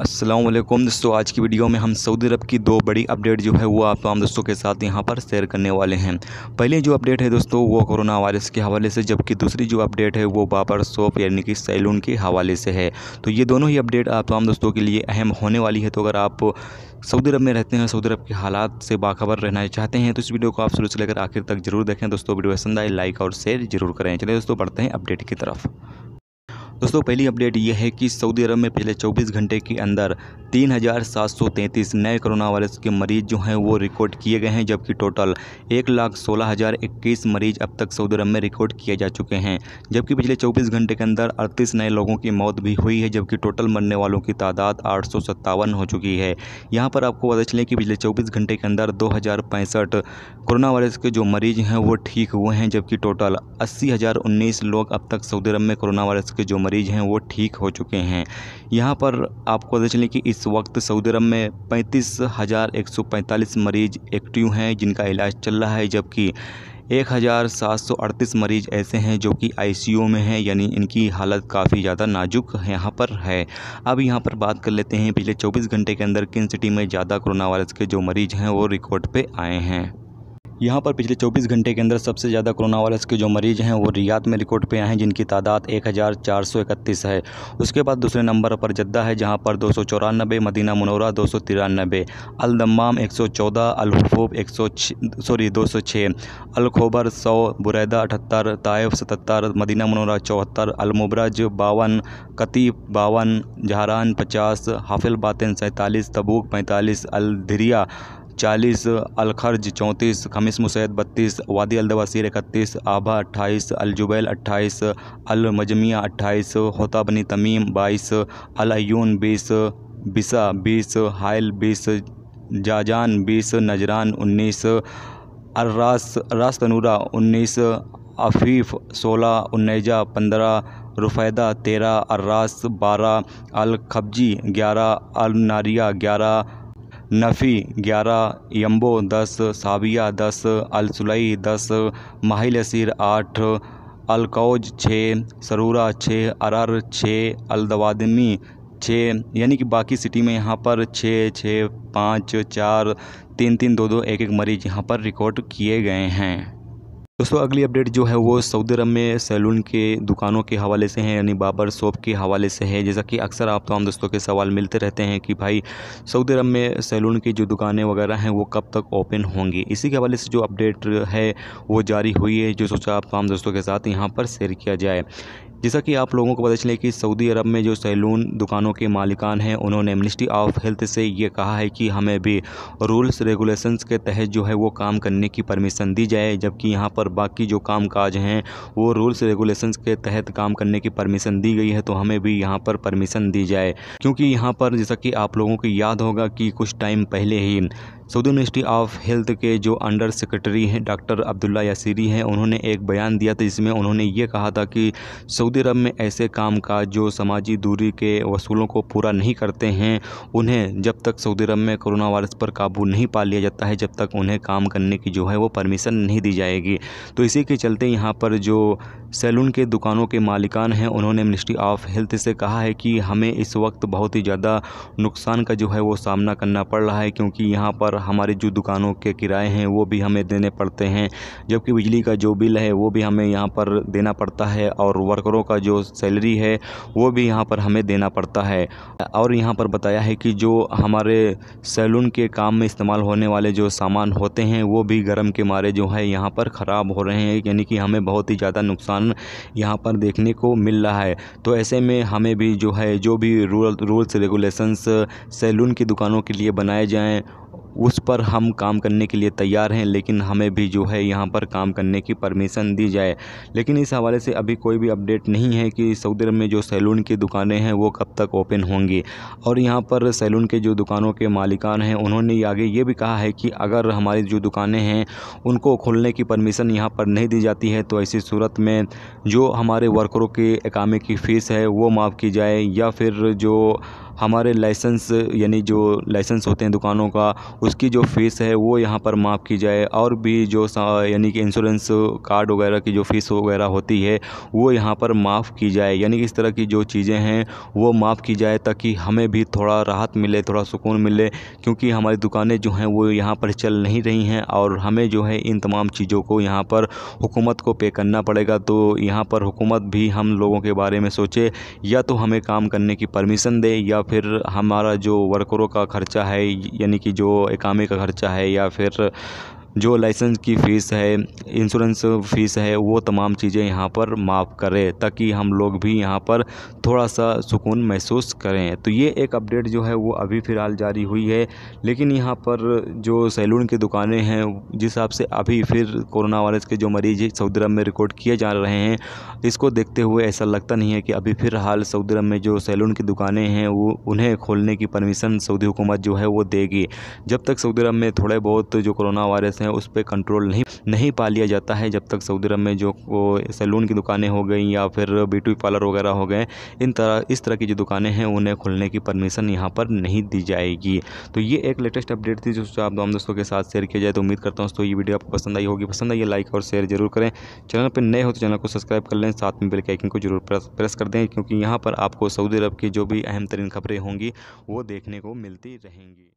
असलम दोस्तों आज की वीडियो में हम सऊदी अरब की दो बड़ी अपडेट जो है वो आप तमाम दोस्तों के साथ यहाँ पर शेयर करने वाले हैं पहले जो अपडेट है दोस्तों वो कोरोना वायरस के हवाले से जबकि दूसरी जो अपडेट है वो बाबर शॉप यानी कि सैलून के हवाले से है तो ये दोनों ही अपडेट आप तमाम दोस्तों के लिए अहम होने वाली है तो अगर आप सऊदी अरब में रहते हैं सऊदी अरब के हालात से बाखबर रहना चाहते हैं तो इस वीडियो को आप शुरू से लेकर आखिर तक जरूर देखें दोस्तों वीडियो पसंद आए लाइक और शेयर जरूर करें चलिए दोस्तों बढ़ते हैं अपडेट की तरफ दोस्तों पहली अपडेट ये है कि सऊदी अरब में पिछले 24 घंटे के अंदर तीन हज़ार सात सौ तैंतीस नए कोरोना वायरस के मरीज जो हैं वो रिकॉर्ड किए गए हैं जबकि टोटल एक लाख सोलह हज़ार इक्कीस मरीज अब तक सऊदी अरब में रिकॉर्ड किए जा चुके हैं जबकि पिछले चौबीस घंटे के अंदर अड़तीस नए लोगों की मौत भी हुई है जबकि टोटल मरने वालों की तादाद आठ सौ सत्तावन हो चुकी है यहाँ पर आपको पता चले कि पिछले चौबीस घंटे के अंदर दो हज़ार पैंसठ कोरोना वायरस के जो मरीज हैं वो ठीक हुए हैं जबकि टोटल अस्सी हज़ार उन्नीस लोग अब तक सऊदी अरब में कोरोना वायरस के जो मरीज हैं वो ठीक हो चुके हैं यहाँ पर आपको पता चले कि इस इस वक्त सऊदी अरब में पैंतीस हज़ार एक सौ पैंतालीस मरीज एक्टिव हैं जिनका इलाज चल रहा है जबकि एक हज़ार सात सौ अड़तीस मरीज ऐसे हैं जो कि आईसीयू में हैं यानी इनकी हालत काफ़ी ज़्यादा नाजुक यहाँ पर है अब यहाँ पर बात कर लेते हैं पिछले चौबीस घंटे के अंदर किन सिटी में ज़्यादा कोरोना वायरस के जो मरीज़ हैं वो रिकॉर्ड पे आए हैं यहाँ पर पिछले 24 घंटे के अंदर सबसे ज़्यादा कोरोना वायरस के जो मरीज़ हैं वो रियाद में रिकॉर्ड पे आए हैं जिनकी तादाद 1431 है उसके बाद दूसरे नंबर पर जद्दा है जहाँ पर दो मदीना मनौरा दो सौ तिरानबे अल दम्माम 114 अल हफूब 106 सॉरी सौ छः अलखोबर 100 बुरैदा अठहत्तर तायफ सतहत्तर मदीना मनौरा चौहत्तर अलमुबरज बावन कतीब बावन जहरान पचास हाफिल बातिन सैंतालीस तबूक पैंतालीस अलधरिया चालीस अलखर्ज चौंतीस खमिस मुसैद बत्तीस वादी अलदवासीर इकतीस आभा अट्ठाईस अलजुबैल अट्ठाईस अलमजमिया अट्ठाईस होता बनी तमीम बाईस अलयून बीस बिसा बीस हायल बीस जाजान बीस नजरान उन्नीस अर्रास तनूरा उन्नीस अफीफ सोलह उन्नेजा पंद्रह रुफैदा तेरह अर्रास बारह अलखबजी ग्यारह अलनारिया ग्यारह नफ़ी ग्यारह यम्बो दस साबिया दस अलसुलई दस माहिल सिर आठ अलकौज छः सरूरा छः अरर छः अलदवादमी छः यानी कि बाकी सिटी में यहाँ पर छः छः पाँच चार तीन तीन दो दो एक एक मरीज यहाँ पर रिकॉर्ड किए गए हैं दोस्तों अगली अपडेट जो है वो सऊदी अरब में सैलून के दुकानों के हवाले से है यानी बाबर शॉप के हवाले से है जैसा कि अक्सर आप तमाम तो दोस्तों के सवाल मिलते रहते हैं कि भाई सऊदी अरब में सैलून की जो दुकानें वगैरह हैं वो कब तक ओपन होंगी इसी के हवाले से जो अपडेट है वो जारी हुई है जो सोचा आप तमाम तो दोस्तों के साथ यहाँ पर शेयर किया जाए जैसा कि आप लोगों को पता चले कि सऊदी अरब में जो सैलून दुकानों के मालिकान हैं उन्होंने मिनिस्ट्री ऑफ हेल्थ से ये कहा है कि हमें भी रूल्स रेगुलेशंस के तहत जो है वो काम करने की परमिशन दी जाए जबकि यहाँ पर बाकी जो काम काज हैं वो रूल्स रेगुलेशंस के तहत काम करने की परमिशन दी गई है तो हमें भी यहाँ पर परमिशन दी जाए क्योंकि यहाँ पर जैसा कि आप लोगों को याद होगा कि कुछ टाइम पहले ही सऊदी मिनिस्ट्री ऑफ हेल्थ के जो अंडर सेक्रेटरी हैं डॉक्टर अब्दुल्ला यासीरी हैं उन्होंने एक बयान दिया था जिसमें उन्होंने ये कहा था कि सऊदी अरब में ऐसे काम काज जो समाजी दूरी के वसूलों को पूरा नहीं करते हैं उन्हें जब तक सऊदी अरब में कोरोना वायरस पर काबू नहीं पा लिया जाता है जब तक उन्हें काम करने की जो है वो परमिशन नहीं दी जाएगी तो इसी के चलते यहाँ पर जो सैलून के दुकानों के मालिकान हैं उन्होंने मिनिस्ट्री ऑफ हेल्थ से कहा है कि हमें इस वक्त बहुत ही ज़्यादा नुकसान का जो है वो सामना करना पड़ रहा है क्योंकि यहाँ पर हमारी जो दुकानों के किराए हैं वो भी हमें देने पड़ते हैं जबकि बिजली का जो बिल है वो भी हमें यहाँ पर देना पड़ता है और वर्करों का जो सैलरी है वो भी यहाँ पर हमें देना पड़ता है और यहाँ पर बताया है कि जो हमारे सैलून के काम में इस्तेमाल होने वाले जो सामान होते हैं वो भी गर्म के मारे जो है यहाँ पर ख़राब हो रहे हैं यानी कि हमें बहुत ही ज़्यादा नुकसान यहाँ पर देखने को मिल रहा है तो ऐसे में हमें भी जो है जो भी रूल रूल्स रेगुलेशंस सैलून की दुकानों के लिए बनाए जाएँ उस पर हम काम करने के लिए तैयार हैं लेकिन हमें भी जो है यहाँ पर काम करने की परमिशन दी जाए लेकिन इस हवाले से अभी कोई भी अपडेट नहीं है कि सऊदी अरब में जो सैलून की दुकानें हैं वो कब तक ओपन होंगी और यहाँ पर सैलून के जो दुकानों के मालिकान हैं उन्होंने आगे ये भी कहा है कि अगर हमारी जो दुकानें हैं उनको खोलने की परमिशन यहाँ पर नहीं दी जाती है तो ऐसी सूरत में जो हमारे वर्करों के एकामे की फ़ीस है वो माफ़ की जाए या फिर जो हमारे लाइसेंस यानी जो लाइसेंस होते हैं दुकानों का उसकी जो फ़ीस है वो यहाँ पर माफ़ की जाए और भी जो यानी कि इंश्योरेंस कार्ड वगैरह की जो फ़ीस वगैरह होती है वो यहाँ पर माफ़ की जाए यानी कि इस तरह की जो चीज़ें हैं वो माफ़ की जाए ताकि हमें भी थोड़ा राहत मिले थोड़ा सुकून मिले क्योंकि हमारी दुकानें जो हैं वो यहाँ पर चल नहीं रही हैं और हमें जो है इन तमाम चीज़ों को यहाँ पर हुकूमत को पे करना पड़ेगा तो यहाँ पर हुकूमत भी हम लोगों के बारे में सोचे या तो हमें काम करने की परमिशन दे या फिर हमारा जो वर्करों का खर्चा है यानी कि जो एकामे का खर्चा है या फिर जो लाइसेंस की फ़ीस है इंश्योरेंस फ़ीस है वो तमाम चीज़ें यहाँ पर माफ़ करें ताकि हम लोग भी यहाँ पर थोड़ा सा सुकून महसूस करें तो ये एक अपडेट जो है वो अभी फ़िलहाल जारी हुई है लेकिन यहाँ पर जो सैलून की दुकानें हैं जिस हिसाब से अभी फिर कोरोना वायरस के जो मरीज़ सऊदी अरब में रिकॉर्ड किए जा रहे हैं इसको देखते हुए ऐसा लगता नहीं है कि अभी फिर हाल सऊदी अरब में जो सैलून की दुकानें हैं वो उन्हें खोलने की परमिशन सऊदी हुकूमत जो है वो देगी जब तक सऊदी अरब में थोड़े बहुत जो कोरोना वायरस हैं उस पर कंट्रोल नहीं नहीं पा लिया जाता है जब तक सऊदी अरब में जो सैलून की दुकानें हो गई या फिर ब्यूटी पार्लर वगैरह हो गए इन तरह इस तरह की जो दुकानें हैं उन्हें खुलने की परमिशन यहाँ पर नहीं दी जाएगी तो ये एक लेटेस्ट अपडेट थी जो आप दोनों दोस्तों के साथ शेयर किया जाए तो उम्मीद करता हूँ दोस्तों ये वीडियो आपको पसंद आई होगी पसंद आई लाइक और शेयर जरूर करें चैनल पर नए हो तो चैनल को सब्सक्राइब कर लें साथ में बिल के आइकन को जरूर प्रेस कर दें क्योंकि यहाँ पर आपको सऊदी अरब की जो भी अहम तरीन खबरें होंगी वो देखने को मिलती रहेंगी